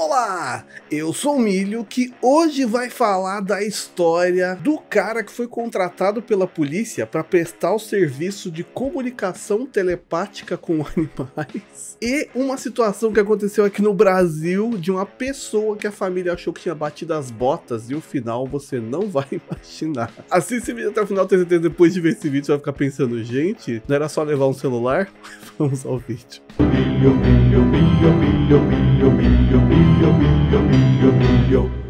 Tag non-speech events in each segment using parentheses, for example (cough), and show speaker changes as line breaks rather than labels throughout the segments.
Olá, eu sou o Milho que hoje vai falar da história do cara que foi contratado pela polícia para prestar o serviço de comunicação telepática com (laughs) animais e uma situação que aconteceu aqui no Brasil de uma pessoa que a família achou que tinha batido as botas e o final você não vai (laughs) imaginar. Assista esse vídeo até o final, tenho certeza depois de ver esse vídeo você vai ficar pensando, gente, não era só levar um celular? (laughs) Vamos ao vídeo. Millo, millo, millo, millo, millo, millo, millo, millo, millo, millo.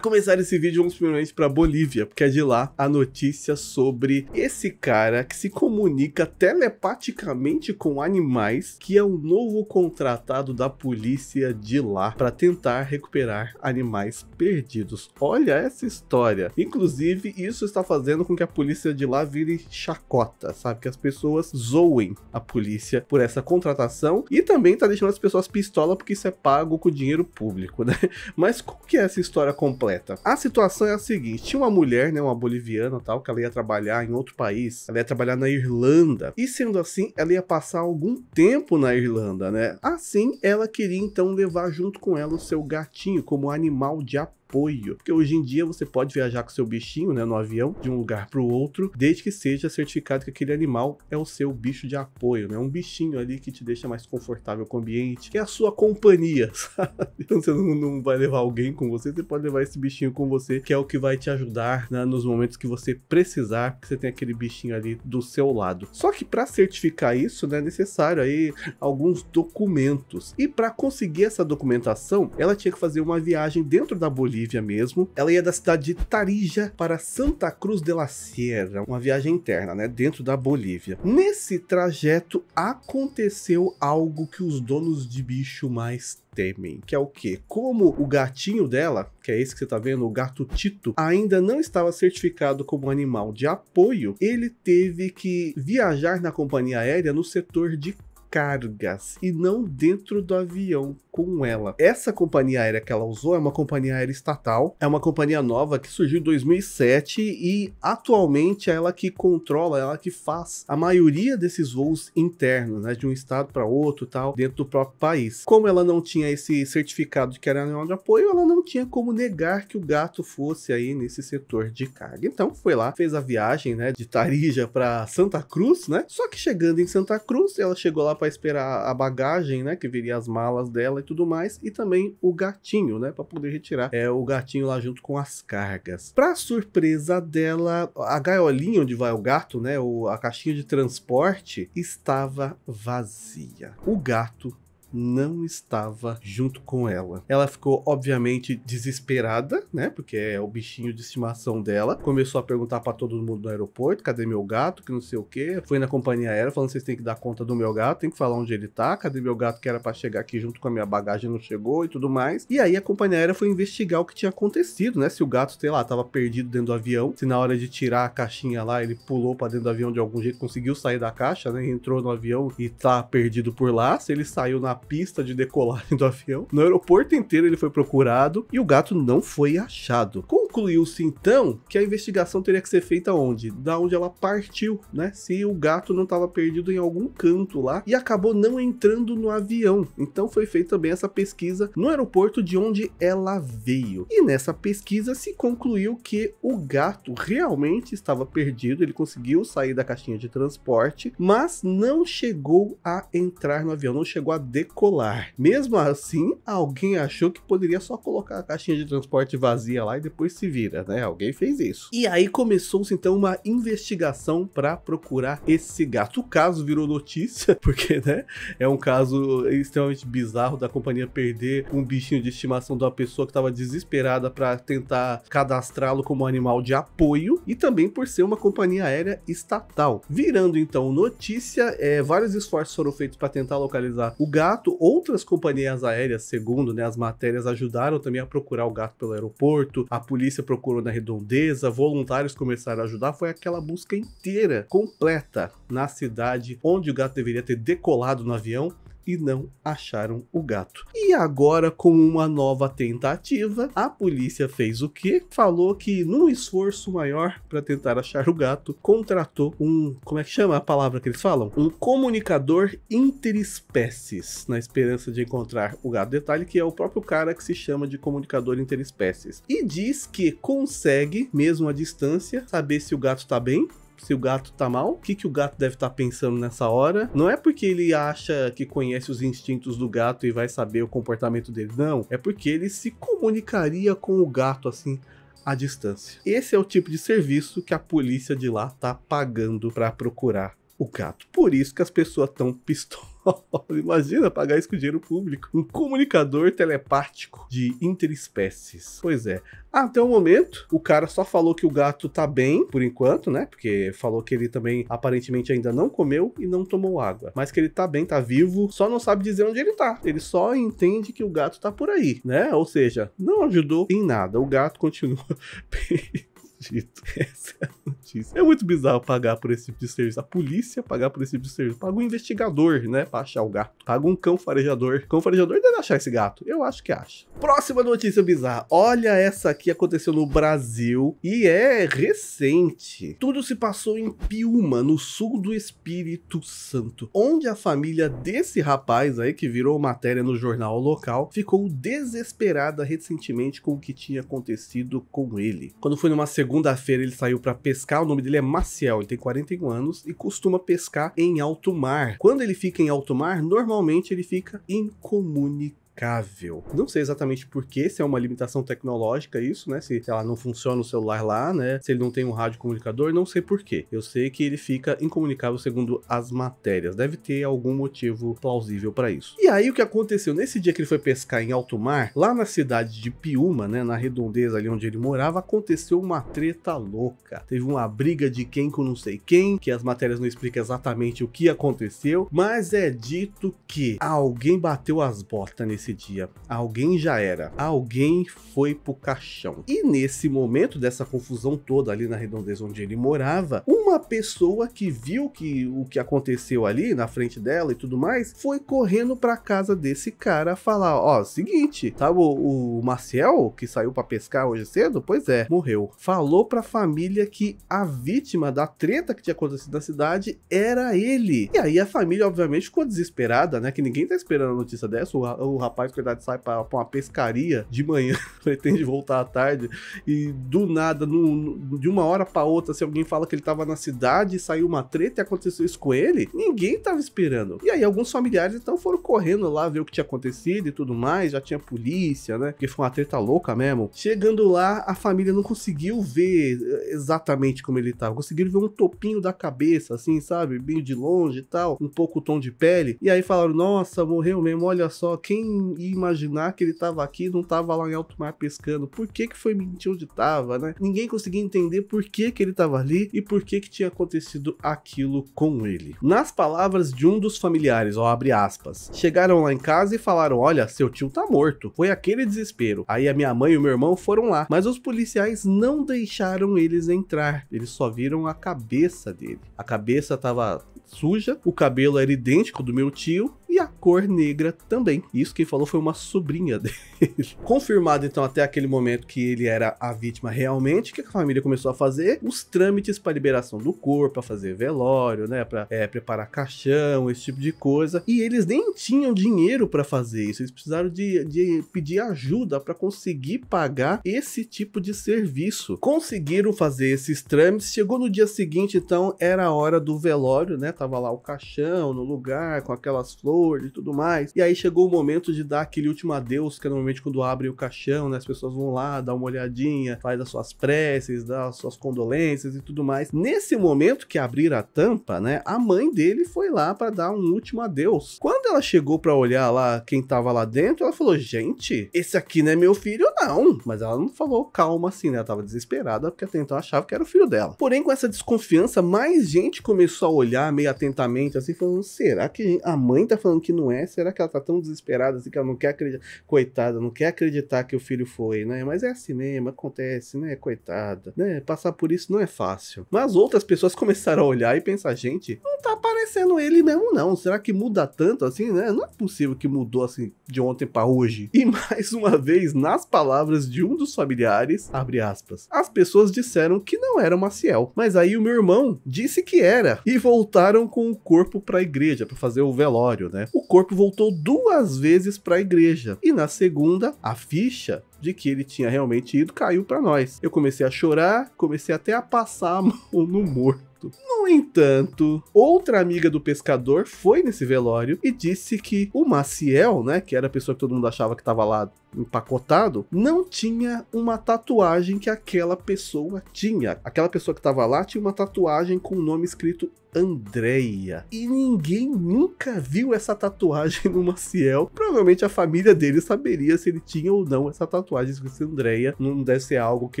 Para começar esse vídeo, vamos primeiramente para Bolívia, porque é de lá a notícia sobre esse cara que se comunica telepaticamente com animais, que é o um novo contratado da polícia de lá para tentar recuperar animais perdidos. Olha essa história. Inclusive, isso está fazendo com que a polícia de lá vire chacota, sabe? Que as pessoas zoem a polícia por essa contratação e também tá deixando as pessoas pistola porque isso é pago com dinheiro público, né? (laughs) Mas qual que é essa história completa? A situação é a seguinte: tinha uma mulher, né, uma boliviana tal, que ela ia trabalhar em outro país. Ela ia trabalhar na Irlanda. E sendo assim, ela ia passar algum tempo na Irlanda, né? Assim, ela queria então levar junto com ela o seu gatinho como animal de apoio apoio. Porque hoje em dia você pode viajar com seu bichinho, né, no avião, de um lugar para o outro, desde que seja certificado que aquele animal é o seu bicho de apoio, né? Um bichinho ali que te deixa mais confortável com o ambiente, que é a sua companhia, (laughs) sabe? Então você não, não, vai levar alguém com você, você pode levar esse bichinho com você, que é o que vai te ajudar né, nos momentos que você precisar, que você tem aquele bichinho ali do seu lado. Só que para certificar isso, né, é necessário aí alguns documentos. E para conseguir essa documentação, ela tinha que fazer uma viagem dentro da Bolívia Bolívia mesmo. Ela ia da cidade de Tarija para Santa Cruz de la Sierra, uma viagem interna, né, dentro da Bolívia. Nesse trajeto aconteceu algo que os donos de bicho mais temem, que é o que? Como o gatinho dela, que é esse que você tá vendo, o gato Tito, ainda não estava certificado como animal de apoio, ele teve que viajar na companhia aérea no setor de cargas e não dentro do avião com ela. Essa companhia aérea que ela usou é uma companhia aérea estatal, é uma companhia nova que surgiu em 2007 e atualmente é ela que controla, é ela que faz a maioria desses voos internos, né, de um estado para outro, tal, dentro do próprio país. Como ela não tinha esse certificado de que era animal de apoio, ela não tinha como negar que o gato fosse aí nesse setor de carga. Então foi lá, fez a viagem, né, de Tarija para Santa Cruz, né? Só que chegando em Santa Cruz, ela chegou lá para esperar a bagagem, né, que viria as malas dela e tudo mais, e também o gatinho, né, para poder retirar é, o gatinho lá junto com as cargas. Para surpresa dela, a gaiolinha onde vai o gato, né, o, a caixinha de transporte estava vazia. O gato não estava junto com ela. Ela ficou, obviamente, desesperada, né? Porque é o bichinho de estimação dela. Começou a perguntar para todo mundo no aeroporto: cadê meu gato? Que não sei o quê. Foi na companhia aérea falando: vocês têm que dar conta do meu gato, tem que falar onde ele tá, cadê meu gato que era para chegar aqui junto com a minha bagagem, não chegou e tudo mais. E aí a companhia aérea foi investigar o que tinha acontecido, né? Se o gato, sei lá, tava perdido dentro do avião, se na hora de tirar a caixinha lá ele pulou para dentro do avião de algum jeito, conseguiu sair da caixa, né? Entrou no avião e tá perdido por lá. Se ele saiu na pista de decolagem do avião. No aeroporto inteiro ele foi procurado e o gato não foi achado. Concluiu-se então que a investigação teria que ser feita onde? Da onde ela partiu, né? Se o gato não estava perdido em algum canto lá e acabou não entrando no avião. Então foi feita também essa pesquisa no aeroporto de onde ela veio. E nessa pesquisa se concluiu que o gato realmente estava perdido, ele conseguiu sair da caixinha de transporte, mas não chegou a entrar no avião, não chegou a decolar colar. Mesmo assim, alguém achou que poderia só colocar a caixinha de transporte vazia lá e depois se vira, né? Alguém fez isso. E aí começou-se então uma investigação para procurar esse gato. O caso virou notícia, (laughs) porque, né, é um caso extremamente bizarro da companhia perder um bichinho de estimação de uma pessoa que estava desesperada para tentar cadastrá-lo como animal de apoio e também por ser uma companhia aérea estatal. Virando então notícia, é, vários esforços foram feitos para tentar localizar o gato fato, outras companhias aéreas, segundo né, as matérias, ajudaram também a procurar o gato pelo aeroporto, a polícia procurou na redondeza, voluntários começaram a ajudar. Foi aquela busca inteira, completa, na cidade onde o gato deveria ter decolado no avião e não acharam o gato. E agora, com uma nova tentativa, a polícia fez o que? Falou que, num esforço maior para tentar achar o gato, contratou um. Como é que chama a palavra que eles falam? Um comunicador interespécies, na esperança de encontrar o gato. Detalhe que é o próprio cara que se chama de comunicador interespécies. E diz que consegue, mesmo à distância, saber se o gato está bem, se o gato tá mal, o que, que o gato deve estar tá pensando nessa hora. Não é porque ele acha que conhece os instintos do gato e vai saber o comportamento dele, não. É porque ele se comunicaria com o gato assim à distância. Esse é o tipo de serviço que a polícia de lá tá pagando para procurar o gato. Por isso que as pessoas estão pistolas (laughs) Imagina pagar isso com dinheiro público. Um comunicador telepático de interespécies. Pois é. Até o momento, o cara só falou que o gato tá bem, por enquanto, né? Porque falou que ele também aparentemente ainda não comeu e não tomou água. Mas que ele tá bem, tá vivo, só não sabe dizer onde ele tá. Ele só entende que o gato tá por aí, né? Ou seja, não ajudou em nada. O gato continua (laughs) (laughs) Essa é a notícia. É muito bizarro pagar por esse tipo de serviço. A polícia pagar por esse tipo de serviço. Paga um investigador, né? Pra achar o gato. Paga um cão farejador. Cão farejador deve achar esse gato. Eu acho que acha. Próxima notícia bizarra. Olha essa aqui aconteceu no Brasil e é recente. Tudo se passou em Piuma, no sul do Espírito Santo, onde a família desse rapaz aí que virou matéria no jornal local ficou desesperada recentemente com o que tinha acontecido com ele. Quando foi numa segunda Segunda-feira ele saiu para pescar, o nome dele é Maciel, ele tem 41 anos e costuma pescar em alto mar. Quando ele fica em alto mar, normalmente ele fica incomunicado impecável. Não sei exatamente por que, se é uma limitação tecnológica isso, né? Se, ela não funciona o celular lá, né? Se ele não tem um rádio comunicador, não sei por quê. Eu sei que ele fica incomunicável segundo as matérias. Deve ter algum motivo plausível para isso. E aí o que aconteceu? Nesse dia que ele foi pescar em alto mar, lá na cidade de Piúma, né? Na redondeza ali onde ele morava, aconteceu uma treta louca. Teve uma briga de quem com não sei quem, que as matérias não explicam exatamente o que aconteceu, mas é dito que alguém bateu as botas nesse nesse dia. Alguém já era. Alguém foi pro caixão. E nesse momento dessa confusão toda ali na redondeza onde ele morava, uma pessoa que viu que o que aconteceu ali na frente dela e tudo mais, foi correndo pra casa desse cara falar, ó, oh, seguinte, sabe o, o Maciel que saiu pra pescar hoje cedo? Pois é, morreu. Falou pra família que a vítima da treta que tinha acontecido na cidade era ele. E aí a família, obviamente, ficou desesperada, né? Que ninguém tá esperando a notícia dessa. O, o rapaz rapaz, cuidado sai pra, pra uma pescaria de manhã, (laughs) pretende voltar à tarde, e do nada, no, no, de uma hora pra outra, se alguém fala que ele tava na cidade e saiu uma treta e aconteceu isso com ele, ninguém tava esperando. E aí, alguns familiares então foram correndo lá ver o que tinha acontecido e tudo mais, já tinha polícia, né? Porque foi uma treta louca mesmo. Chegando lá, a família não conseguiu ver exatamente como ele tava, conseguiram ver um topinho da cabeça, assim, sabe? Bem de longe e tal, um pouco o tom de pele. E aí falaram: Nossa, morreu mesmo, olha só, quem ia imaginar que ele estava aqui e não estava lá em alto mar pescando? Por que que foi mentir onde tava? né? Ninguém conseguia entender por que que ele estava ali e por que que tinha acontecido aquilo com ele. Nas palavras de um dos familiares, ó, abre aspas, chegaram lá em casa e falaram, olha, seu tio tá morto. Foi aquele desespero. Aí a minha mãe e o meu irmão foram lá, mas os policiais não deixaram eles entrar. Eles só viram a cabeça dele. A cabeça estava suja, o cabelo era idêntico do meu tio a cor negra também. Isso quem falou foi uma sobrinha dele. (laughs) Confirmado então até aquele momento que ele era a vítima realmente, que a família começou a fazer os trâmites para liberação do corpo, para fazer velório, né, para é, preparar caixão, esse tipo de coisa. E eles nem tinham dinheiro para fazer isso. Eles precisaram de, de pedir ajuda para conseguir pagar esse tipo de serviço. Conseguiram fazer esses trâmites. Chegou no dia seguinte, então era a hora do velório, né? Tava lá o caixão no lugar com aquelas flores e tudo mais. E aí chegou o momento de dar aquele último adeus, que é normalmente quando abrem o caixão, né? As pessoas vão lá, dá uma olhadinha, faz as suas preces, dá as suas condolências e tudo mais. Nesse momento que abrir a tampa, né? A mãe dele foi lá para dar um último adeus. Quando ela chegou para olhar lá quem tava lá dentro, ela falou: "Gente, esse aqui não é meu filho não". Mas ela não falou calma assim, né? Ela tava desesperada porque até então achava que era o filho dela. Porém, com essa desconfiança, mais gente começou a olhar meio atentamente assim, falando: "Será que a mãe tá falando que não é. Será que ela tá tão desesperada assim que ela não quer acreditar? Coitada, não quer acreditar que o filho foi, né? Mas é assim mesmo, acontece, né? Coitada, né? Passar por isso não é fácil. Mas outras pessoas (laughs) começaram a olhar e pensar, gente, não tá parecendo ele mesmo, não. Será que muda tanto assim, né? Não é possível que mudou assim de ontem para hoje. E (laughs) mais uma vez, nas palavras de um dos familiares, abre aspas, as pessoas disseram que não era Maciel. Mas aí o meu irmão disse que era. E voltaram com o corpo para a igreja para fazer o velório, né? né? O corpo voltou duas vezes para a igreja e na segunda a ficha de que ele tinha realmente ido caiu para nós. Eu comecei a chorar, comecei até a passar a (laughs) mão no morto. No entanto, outra amiga do pescador foi nesse velório e disse que o Maciel, né, que era a pessoa que todo mundo achava que estava lá empacotado, não tinha uma tatuagem que aquela pessoa tinha. Aquela pessoa que estava lá tinha uma tatuagem com o nome escrito Andreia. E ninguém nunca viu essa tatuagem no Maciel. Provavelmente a família dele saberia se ele tinha ou não essa tatuagem escrita Andreia. Não deve ser algo que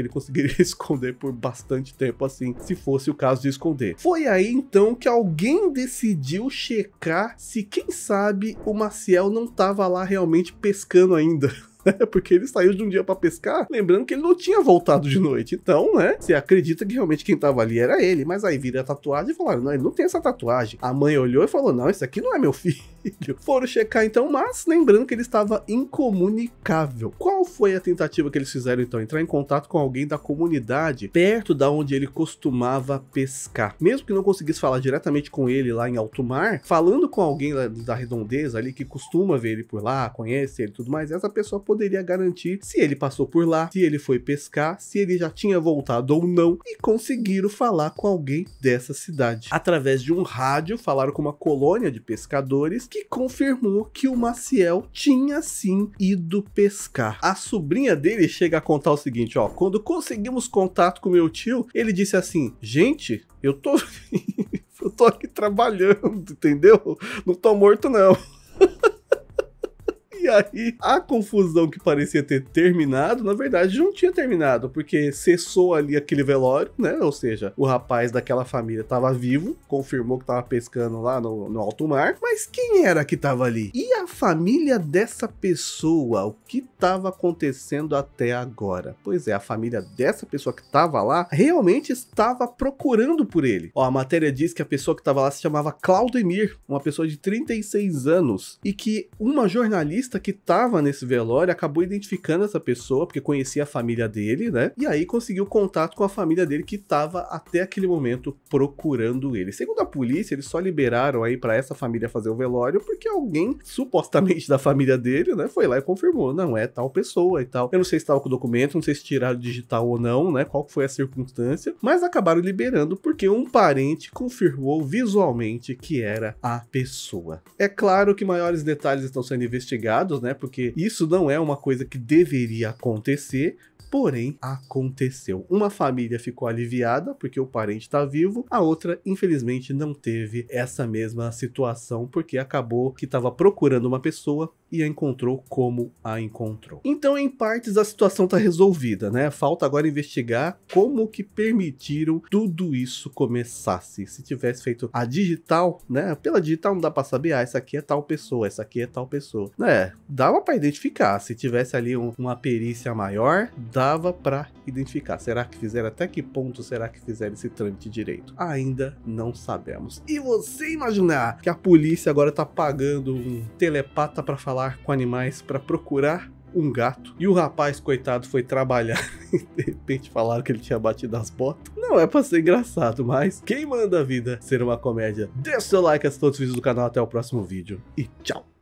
ele conseguiria (laughs) esconder por bastante tempo assim, se fosse o caso de esconder. Foi aí então que alguém decidiu checar se, quem sabe, o Maciel não estava lá realmente pescando ainda. (laughs) (laughs) né? Porque ele saiu de um dia para pescar, lembrando que ele não tinha voltado de noite. Então, né? Você acredita que realmente quem tava ali era ele, mas aí vira a tatuagem e falaram: não, ele não tem essa tatuagem. A mãe olhou e falou: não, isso aqui não é meu filho filho. Foram checar então, mas lembrando que ele estava incomunicável. Qual foi a tentativa que eles fizeram então? Entrar em contato com alguém da comunidade perto da onde ele costumava pescar. Mesmo que não conseguisse falar diretamente com ele lá em alto mar, falando com alguém da redondeza ali que costuma ver ele por lá, conhece ele e tudo mais, essa pessoa poderia garantir se ele passou por lá, se ele foi pescar, se ele já tinha voltado ou não e conseguiram falar com alguém dessa cidade. Através de um rádio, falaram com uma colônia de pescadores que confirmou que o Maciel tinha sim ido pescar. A sobrinha dele chega a contar o seguinte, ó, quando conseguimos contato com meu tio, ele disse assim, gente, eu tô, (laughs) eu tô aqui trabalhando, entendeu? Não tô morto não. (laughs) E aí, a confusão que parecia ter terminado, na verdade, não tinha terminado, porque cessou ali aquele velório, né? Ou seja, o rapaz daquela família estava vivo, confirmou que estava pescando lá no, no, alto mar, mas quem era que estava ali? E a família dessa pessoa? O que estava acontecendo até agora? Pois é, a família dessa pessoa que estava lá realmente estava procurando por ele. Ó, a matéria diz que a pessoa que estava lá se chamava Claudemir, uma pessoa de 36 anos, e que uma jornalista jornalista que estava nesse velório acabou identificando essa pessoa, porque conhecia a família dele, né? E aí conseguiu contato com a família dele que estava até aquele momento procurando ele. Segundo a polícia, eles só liberaram aí para essa família fazer o velório porque alguém supostamente da família dele, né, foi lá e confirmou, não é tal pessoa e tal. Eu não sei se estava com o documento, não sei se tiraram digital ou não, né? Qual foi a circunstância, mas acabaram liberando porque um parente confirmou visualmente que era a pessoa. É claro que maiores detalhes estão sendo investigados né? Porque isso não é uma coisa que deveria acontecer, Porém, aconteceu. Uma família ficou aliviada porque o parente está vivo, a outra, infelizmente, não teve essa mesma situação porque acabou que estava procurando uma pessoa, e a encontrou como a encontrou. Então, em partes, a situação está resolvida, né? Falta agora investigar como que permitiram tudo isso começasse. Se tivesse feito a digital, né? Pela digital não dá para saber, ah, essa aqui é tal pessoa, essa aqui é tal pessoa. Né? Dava para identificar. Se tivesse ali um, uma perícia maior, dava para identificar. Será que fizeram até que ponto será que fizeram esse trâmite direito? Ainda não sabemos. E você imaginar que a polícia agora está pagando um telepata para falar falar com animais para procurar um gato. E o rapaz, coitado, foi trabalhar (laughs) e de repente falaram que ele tinha batido as botas. Não é pra ser engraçado, mas quem manda a vida ser uma comédia? Deixa seu like, assista todos os vídeos do canal. Até o próximo vídeo e tchau!